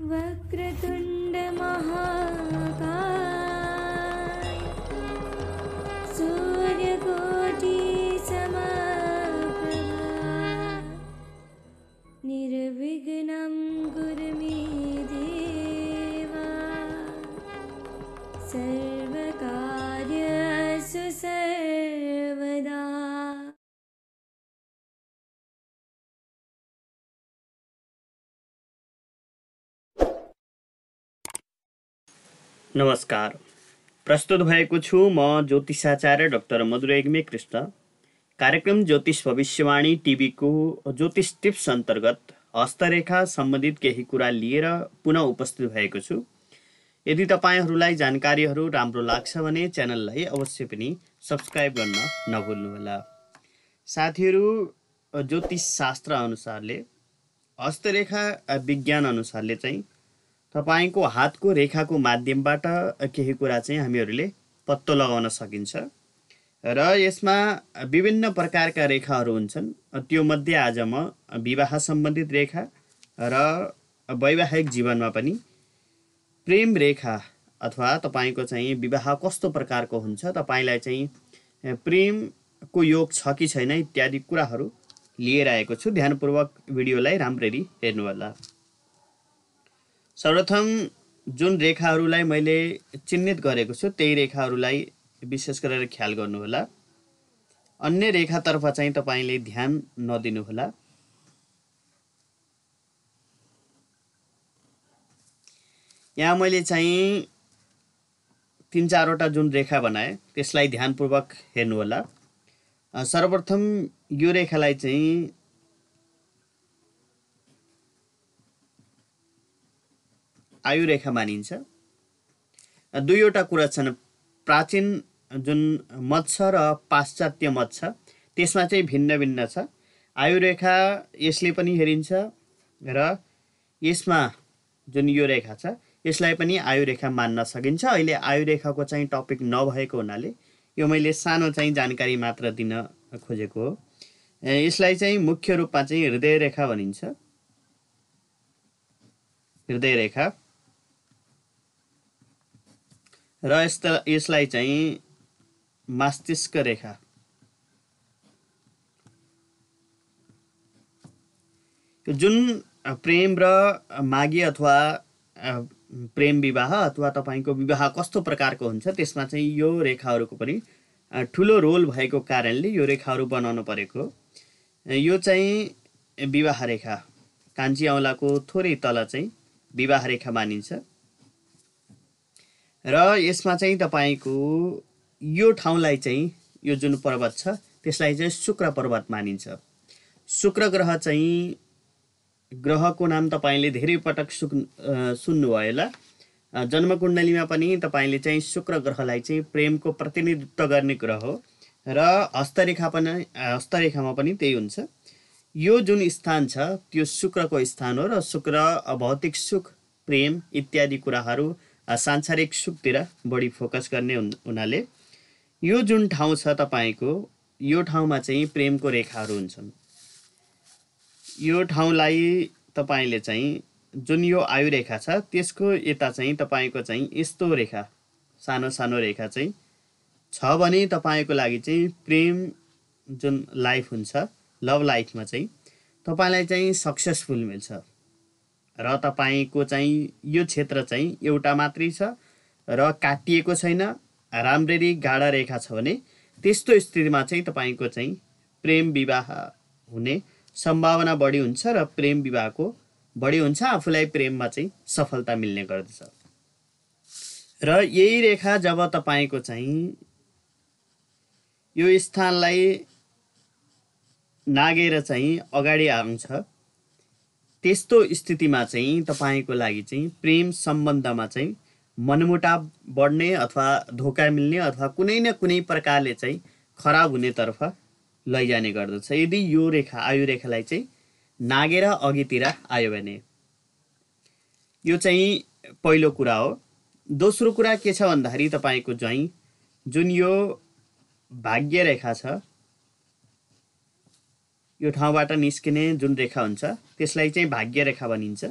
वक्रतुण्डमहा नमस्कार प्रस्तुत भएको छु म ज्योतिषाचार्य डक्टर मधुर कृष्ण कार्यक्रम ज्योतिष भविष्यवाणी टिभीको ज्योतिष टिप्स अन्तर्गत हस्तरेखा सम्बन्धित केही कुरा लिएर पुनः उपस्थित भएको छु यदि तपाईँहरूलाई जानकारीहरू राम्रो लाग्छ भने च्यानललाई अवश्य पनि सब्सक्राइब गर्न नभुल्नुहोला साथीहरू ज्योतिष शास्त्र अनुसारले हस्तरेखा विज्ञान अनुसारले चाहिँ तपाईँको हातको रेखाको माध्यमबाट केही कुरा चाहिँ हामीहरूले पत्तो लगाउन सकिन्छ र यसमा विभिन्न प्रकारका रेखाहरू हुन्छन् त्यो मध्ये आज म विवाह सम्बन्धित रेखा र वैवाहिक जीवनमा पनि प्रेम रेखा अथवा तपाईँको चाहिँ विवाह कस्तो प्रकारको हुन्छ तपाईँलाई चाहिँ प्रेमको योग छ कि छैन इत्यादि कुराहरू लिएर आएको छु ध्यानपूर्वक भिडियोलाई राम्ररी हेर्नुहोला सर्वप्रथम जुन रेखाहरूलाई मैले चिन्हित गरेको छु त्यही रेखाहरूलाई विशेष गरेर ख्याल गर्नुहोला अन्य रेखातर्फ चाहिँ तपाईँले ध्यान नदिनुहोला यहाँ मैले चाहिँ तिन चारवटा जुन रेखा बनाएँ त्यसलाई ध्यानपूर्वक हेर्नुहोला सर्वप्रथम यो रेखालाई चाहिँ आयु रेखा मानिन्छ दुईवटा कुरा छन् प्राचीन जुन मत छ र पाश्चात्य मत छ त्यसमा चाहिँ भिन्न भिन्न छ आयु रेखा यसले पनि हेरिन्छ र यसमा जुन यो रेखा छ यसलाई पनि आयु रेखा मान्न सकिन्छ अहिले आयु रेखाको चाहिँ टपिक नभएको हुनाले यो मैले सानो चाहिँ जानकारी मात्र दिन खोजेको हो यसलाई चाहिँ मुख्य रूपमा चाहिँ हृदय रेखा भनिन्छ हृदय रेखा र यस्ता यसलाई चाहिँ मस्तिष्क रेखा जुन प्रेम र माघी अथवा प्रेम विवाह अथवा तपाईँको विवाह कस्तो प्रकारको हुन्छ त्यसमा चाहिँ यो रेखाहरूको पनि ठुलो रोल भएको कारणले यो रेखाहरू बनाउनु परेको यो चाहिँ विवाह रेखा कान्छी औँलाको थोरै तल चाहिँ विवाह रेखा मानिन्छ र यसमा चाहिँ तपाईँको यो ठाउँलाई चाहिँ यो जुन पर्वत छ त्यसलाई चाहिँ शुक्र पर्वत मानिन्छ शुक्र ग्रह चाहिँ ग्रहको नाम तपाईँले धेरै पटक सुक् सुन्नुभयो होला जन्मकुण्डलीमा पनि तपाईँले चाहिँ शुक्र ग्रहलाई चाहिँ प्रेमको प्रतिनिधित्व गर्ने ग्रह हो र हस्तरेखा पनि हस्तरेखामा पनि त्यही हुन्छ यो जुन स्थान छ त्यो शुक्रको स्थान हो र शुक्र भौतिक सुख प्रेम इत्यादि कुराहरू सांसारिक सुखतिर बढी फोकस गर्ने हुनाले यो जुन ठाउँ छ तपाईँको यो ठाउँमा चाहिँ प्रेमको रेखाहरू हुन्छन् यो ठाउँलाई तपाईँले चाहिँ जुन यो आयु रेखा छ त्यसको यता चाहिँ तपाईँको चाहिँ यस्तो रेखा सानो सानो रेखा चाहिँ छ भने तपाईँको लागि चाहिँ प्रेम जुन लाइफ हुन्छ लभ लाइफमा चाहिँ तपाईँलाई चाहिँ सक्सेसफुल मिल्छ र तपाईँको चाहिँ यो क्षेत्र चाहिँ एउटा मात्रै छ र काटिएको छैन राम्ररी गाडा रेखा छ भने त्यस्तो स्थितिमा चाहिँ तपाईँको चाहिँ प्रेम विवाह हुने सम्भावना बढी हुन्छ र प्रेम विवाहको बढी हुन्छ आफूलाई प्रेममा चाहिँ सफलता मिल्ने गर्दछ र यही रेखा जब तपाईँको चाहिँ यो स्थानलाई नागेर चाहिँ अगाडि आउँछ त्यस्तो स्थितिमा चाहिँ तपाईँको लागि चाहिँ प्रेम सम्बन्धमा चाहिँ मनमुटाव बढ्ने अथवा धोका मिल्ने अथवा कुनै न कुनै प्रकारले चाहिँ खराब हुनेतर्फ लैजाने गर्दछ यदि यो रेखा आयु रेखालाई चाहिँ नागेर अघितिर आयो भने यो चाहिँ पहिलो कुरा हो दोस्रो कुरा के छ भन्दाखेरि तपाईँको ज्वाइँ जुन यो भाग्य रेखा छ यो ठाउँबाट निस्किने जुन रेखा हुन्छ त्यसलाई चाहिँ भाग्य रेखा भनिन्छ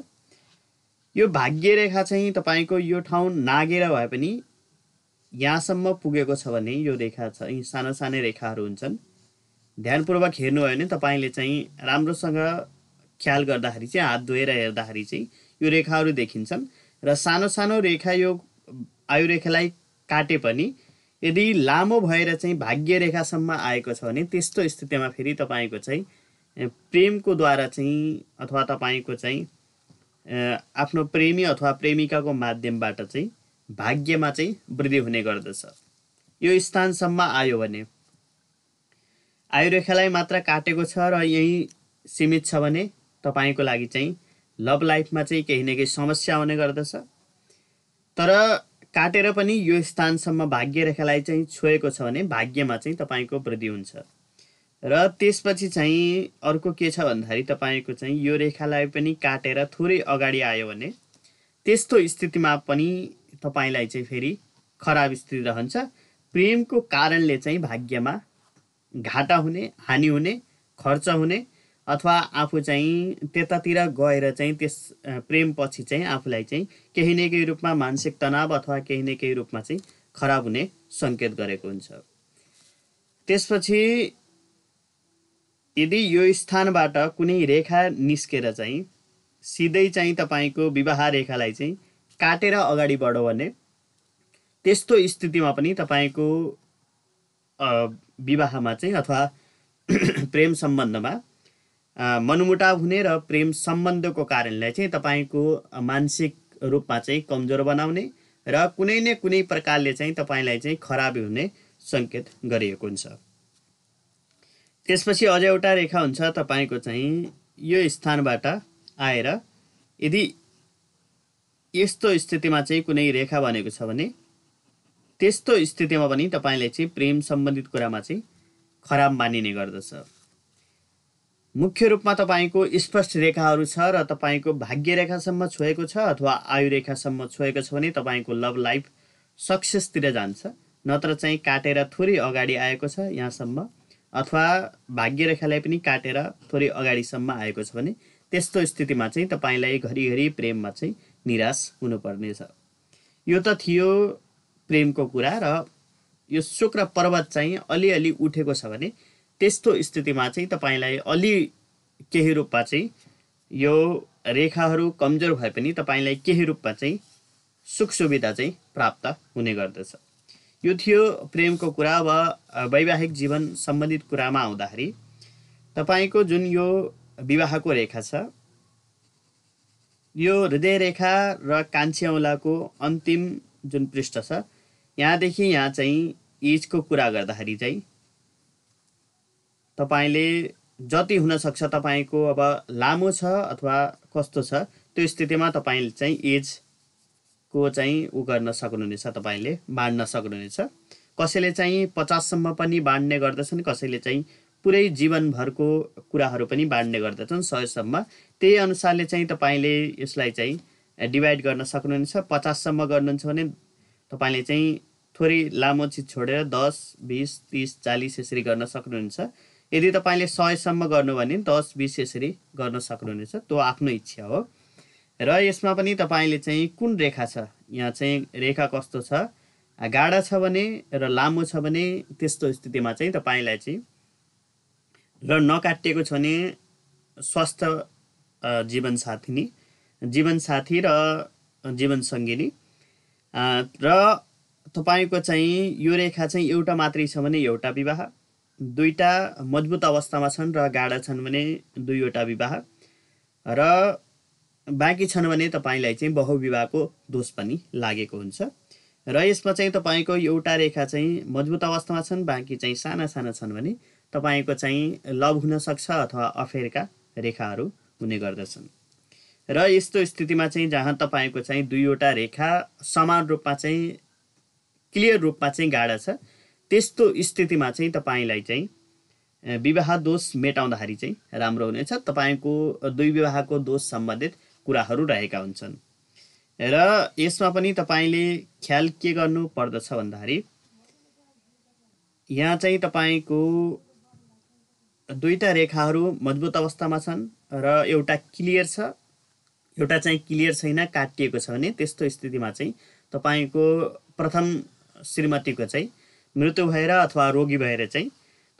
यो भाग्य रेखा चाहिँ तपाईँको यो ठाउँ नागेर भए पनि यहाँसम्म पुगेको छ भने यो रेखा छ सानो सानो रेखाहरू हुन्छन् ध्यानपूर्वक हेर्नुभयो भने तपाईँले चाहिँ राम्रोसँग ख्याल गर्दाखेरि चाहिँ हात धोएर हेर्दाखेरि चाहिँ यो रेखाहरू देखिन्छन् र सानो सानो रेखा यो आयु रेखालाई काटे पनि यदि लामो भएर चाहिँ भाग्य रेखासम्म आएको छ भने त्यस्तो स्थितिमा फेरि तपाईँको चाहिँ प्रेमको द्वारा चाहिँ अथवा तपाईँको चाहिँ आफ्नो प्रेमी अथवा प्रेमिकाको माध्यमबाट चाहिँ भाग्यमा चाहिँ वृद्धि हुने गर्दछ यो स्थानसम्म आयो भने आयुरेखालाई मात्र काटेको छ र यही सीमित छ भने तपाईँको लागि चाहिँ लभ लाइफमा चाहिँ केही न केही समस्या आउने गर्दछ तर काटेर पनि यो स्थानसम्म भाग्य रेखालाई चाहिँ छोएको छ भने भाग्यमा चाहिँ तपाईँको वृद्धि हुन्छ र त्यसपछि चाहिँ अर्को के छ भन्दाखेरि तपाईँको चाहिँ यो रेखालाई पनि काटेर थोरै अगाडि आयो भने त्यस्तो स्थितिमा पनि तपाईँलाई चाहिँ फेरि खराब स्थिति रहन्छ प्रेमको कारणले चाहिँ भाग्यमा घाटा हुने हानि हुने खर्च हुने अथवा आफू चाहिँ त्यतातिर गएर चाहिँ त्यस प्रेमपछि चाहिँ आफूलाई चाहिँ केही न केही रूपमा मानसिक तनाव अथवा केही न केही रूपमा चाहिँ खराब हुने सङ्केत गरेको हुन्छ त्यसपछि यदि यो स्थानबाट कुनै रेखा निस्केर चाहिँ सिधै चाहिँ तपाईँको विवाह रेखालाई चाहिँ काटेर अगाडि बढो भने त्यस्तो स्थितिमा पनि तपाईँको विवाहमा चाहिँ अथवा प्रेम सम्बन्धमा मनमुटाव हुने र प्रेम सम्बन्धको कारणले चाहिँ तपाईँको मानसिक रूपमा चाहिँ कमजोर बनाउने र कुनै न कुनै प्रकारले चाहिँ तपाईँलाई चाहिँ खराबी हुने सङ्केत गरिएको हुन्छ त्यसपछि अझ एउटा रेखा हुन्छ तपाईँको चाहिँ यो स्थानबाट आएर यदि यस्तो स्थितिमा चाहिँ कुनै रेखा भनेको छ भने त्यस्तो स्थितिमा पनि तपाईँले चाहिँ प्रेम सम्बन्धित कुरामा चाहिँ खराब मानिने गर्दछ मुख्य रूपमा तपाईँको स्पष्ट रेखाहरू छ र तपाईँको भाग्य रेखासम्म छोएको छ अथवा आयु रेखासम्म छोएको छ भने तपाईँको लभ लाइफ सक्सेसतिर जान्छ नत्र चाहिँ काटेर थोरै अगाडि आएको छ यहाँसम्म अथवा भाग्य रेखालाई पनि काटेर थोरै अगाडिसम्म आएको छ भने त्यस्तो स्थितिमा चाहिँ तपाईँलाई घरिघरि प्रेममा चाहिँ निराश हुनुपर्नेछ यो त थियो प्रेमको कुरा र यो शुक्र पर्वत चाहिँ अलिअलि उठेको छ भने त्यस्तो स्थितिमा चाहिँ तपाईँलाई अलि केही रूपमा चाहिँ यो रेखाहरू कमजोर भए पनि तपाईँलाई केही रूपमा चाहिँ सुख सुविधा चाहिँ प्राप्त हुने गर्दछ यो थियो प्रेमको कुरा वा वैवाहिक जीवन सम्बन्धित कुरामा आउँदाखेरि तपाईँको जुन यो विवाहको रेखा छ यो हृदय रेखा र औँलाको अन्तिम जुन पृष्ठ छ यहाँदेखि यहाँ चाहिँ एजको कुरा गर्दाखेरि चाहिँ तपाईँले जति हुनसक्छ तपाईँको अब लामो छ अथवा कस्तो छ त्यो स्थितिमा तपाईँले चाहिँ एज को चाहिँ ऊ गर्न सक्नुहुनेछ तपाईँले बाँड्न सक्नुहुनेछ कसैले चाहिँ पचाससम्म पनि बाँड्ने गर्दछन् कसैले चाहिँ पुरै जीवनभरको कुराहरू पनि बाँड्ने गर्दछन् सयसम्म त्यही अनुसारले चाहिँ तपाईँले यसलाई चाहिँ डिभाइड गर्न सक्नुहुनेछ पचाससम्म गर्नुहुन्छ भने तपाईँले चाहिँ थोरै लामो चिज छोडेर दस बिस तिस चालिस यसरी गर्न सक्नुहुन्छ यदि तपाईँले सयसम्म गर्नु भने दस बिस यसरी गर्न सक्नुहुनेछ त्यो आफ्नो इच्छा हो र यसमा पनि तपाईँले चाहिँ कुन रेखा छ यहाँ चाहिँ रेखा कस्तो छ गाढा छ भने र लामो छ भने त्यस्तो स्थितिमा चाहिँ तपाईँलाई चाहिँ र नकाटिएको छ भने स्वस्थ जीवनसाथिनी जीवनसाथी र जीवनसङ्गिनी र तपाईँको चाहिँ यो रेखा चाहिँ एउटा मात्रै छ भने एउटा विवाह दुईवटा मजबुत अवस्थामा छन् र गाढा छन् भने दुईवटा विवाह र बाँकी छन् भने तपाईँलाई चाहिँ बहुविवाहको दोष पनि लागेको हुन्छ र यसमा चाहिँ तपाईँको एउटा रेखा चाहिँ मजबुत अवस्थामा छन् बाँकी चाहिँ साना साना छन् भने तपाईँको चाहिँ लभ हुनसक्छ अथवा अफेयरका रेखाहरू हुने गर्दछन् र यस्तो स्थितिमा चाहिँ जहाँ तपाईँको चाहिँ दुईवटा रेखा समान रूपमा चाहिँ क्लियर रूपमा चाहिँ गाढा छ त्यस्तो स्थितिमा चाहिँ तपाईँलाई चाहिँ विवाह दोष मेटाउँदाखेरि चाहिँ राम्रो हुनेछ तपाईँको दुई विवाहको दोष सम्बन्धित कुराहरू रहेका हुन्छन् र यसमा पनि तपाईँले ख्याल के गर्नु पर्दछ भन्दाखेरि यहाँ चाहिँ तपाईँको दुईवटा रेखाहरू मजबुत अवस्थामा छन् र एउटा क्लियर छ एउटा चाहिँ क्लियर छैन काटिएको छ भने त्यस्तो स्थितिमा चाहिँ तपाईँको प्रथम श्रीमतीको चाहिँ मृत्यु भएर अथवा रोगी भएर चाहिँ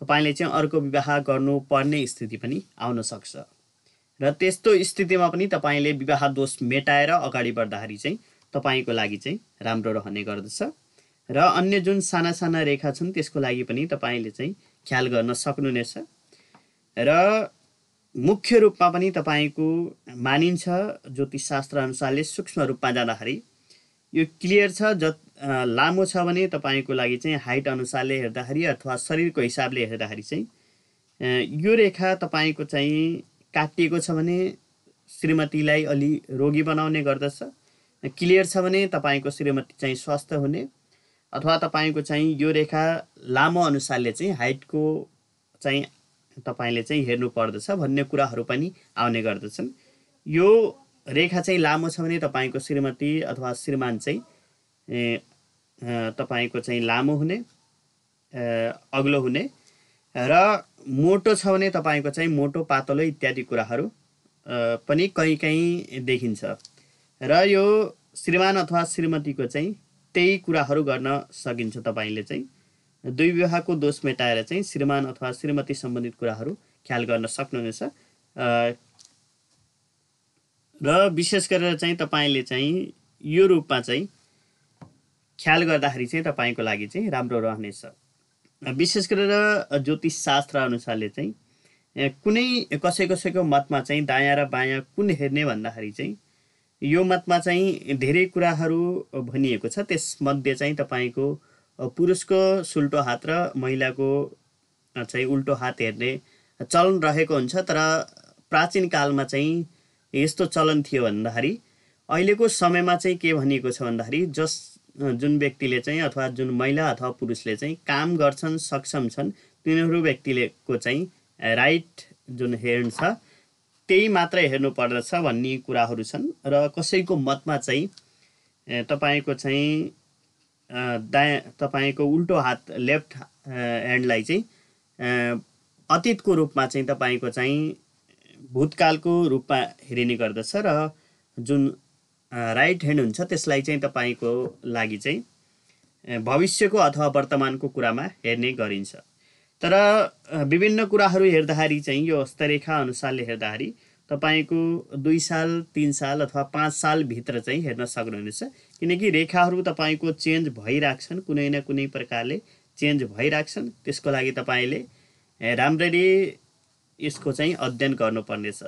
तपाईँले चाहिँ अर्को विवाह गर्नुपर्ने स्थिति पनि आउन सक्छ र त्यस्तो स्थितिमा पनि तपाईँले विवाह दोष मेटाएर अगाडि बढ्दाखेरि चाहिँ तपाईँको लागि चाहिँ राम्रो रहने गर्दछ र अन्य जुन साना साना रेखा छन् त्यसको लागि पनि तपाईँले चाहिँ ख्याल गर्न सक्नुहुनेछ र मुख्य रूपमा पनि तपाईँको मानिन्छ ज्योतिष शास्त्र अनुसारले सूक्ष्म रूपमा जाँदाखेरि यो क्लियर छ ज लामो छ भने तपाईँको लागि चाहिँ हाइट अनुसारले हेर्दाखेरि अथवा शरीरको हिसाबले हेर्दाखेरि चाहिँ यो रेखा तपाईँको चाहिँ काटिएको छ भने श्रीमतीलाई अलि रोगी बनाउने गर्दछ क्लियर छ भने तपाईँको श्रीमती चाहिँ स्वस्थ हुने अथवा तपाईँको चाहिँ यो रेखा लामो अनुसारले चाहिँ हाइटको चाहिँ तपाईँले चाहिँ हेर्नु पर्दछ भन्ने कुराहरू पनि आउने गर्दछन् यो रेखा चाहिँ लामो छ भने तपाईँको श्रीमती अथवा श्रीमान चाहिँ तपाईँको चाहिँ लामो हुने अग्लो हुने र मोटो छ भने तपाईँको चाहिँ मोटो पातलो इत्यादि कुराहरू पनि कहीँ कहीँ देखिन्छ र यो श्रीमान अथवा श्रीमतीको चाहिँ त्यही कुराहरू गर्न सकिन्छ तपाईँले चाहिँ दुई विवाहको दोष मेटाएर चाहिँ श्रीमान अथवा श्रीमती सम्बन्धित कुराहरू ख्याल गर्न सक्नुहुनेछ र विशेष गरेर चाहिँ तपाईँले चाहिँ यो रूपमा चाहिँ ख्याल गर्दाखेरि चाहिँ तपाईँको लागि चाहिँ राम्रो रहनेछ विशेष गरेर ज्योतिष शास्त्र अनुसारले चाहिँ कुनै कसै कसैको मतमा चाहिँ दायाँ र बायाँ कुन हेर्ने भन्दाखेरि चाहिँ यो मतमा चाहिँ धेरै कुराहरू भनिएको छ त्यसमध्ये चाहिँ तपाईँको पुरुषको सुल्टो हात र महिलाको चाहिँ उल्टो हात हेर्ने चलन रहेको हुन्छ तर प्राचीन कालमा चाहिँ यस्तो चलन थियो भन्दाखेरि अहिलेको समयमा चाहिँ के भनिएको छ भन्दाखेरि जस जुन व्यक्तिले चाहिँ अथवा जुन महिला अथवा पुरुषले चाहिँ काम गर्छन् सक्षम छन् तिनीहरू व्यक्तिलेको चाहिँ राइट जुन हेर्न छ त्यही मात्र हेर्नु पर्दछ भन्ने कुराहरू छन् र कसैको मतमा चाहिँ तपाईँको चाहिँ दायाँ तपाईँको उल्टो हात लेफ्ट ह्यान्डलाई चाहिँ अतीतको रूपमा चाहिँ तपाईँको चाहिँ भूतकालको रूपमा हेरिने गर्दछ र जुन राइट ह्यान्ड हुन्छ त्यसलाई चाहिँ तपाईँको लागि चाहिँ भविष्यको अथवा वर्तमानको कुरामा हेर्ने गरिन्छ तर विभिन्न कुराहरू हेर्दाखेरि चाहिँ यो हस्तरेखा अनुसारले हेर्दाखेरि तपाईँको दुई साल तिन साल अथवा पाँच सालभित्र चाहिँ हेर्न सक्नुहुनेछ किनकि रेखाहरू तपाईँको चेन्ज भइराख्छन् कुनै न कुनै प्रकारले चेन्ज भइराख्छन् त्यसको लागि तपाईँले राम्ररी यसको चाहिँ अध्ययन गर्नुपर्नेछ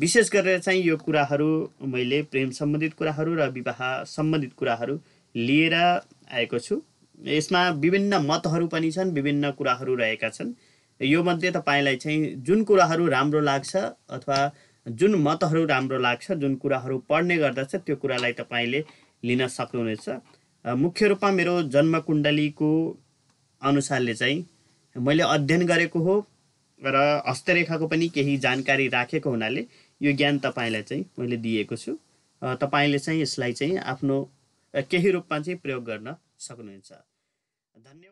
विशेष गरेर चाहिँ यो कुराहरू मैले प्रेम सम्बन्धित कुराहरू र विवाह सम्बन्धित कुराहरू लिएर आएको छु यसमा विभिन्न मतहरू पनि छन् विभिन्न कुराहरू रहेका छन् यो मध्ये तपाईँलाई चाहिँ जुन कुराहरू राम्रो लाग्छ अथवा जुन मतहरू राम्रो लाग्छ जुन कुराहरू पढ्ने गर्दछ त्यो कुरालाई तपाईँले लिन सक्नुहुनेछ मुख्य रूपमा मेरो जन्मकुण्डलीको अनुसारले चाहिँ मैले अध्ययन गरेको हो र हस्तरेखाको पनि केही जानकारी राखेको हुनाले यो ज्ञान तपाईँलाई चाहिँ मैले दिएको छु तपाईँले चाहिँ यसलाई चाहिँ आफ्नो केही रूपमा चाहिँ प्रयोग गर्न सक्नुहुन्छ धन्यवाद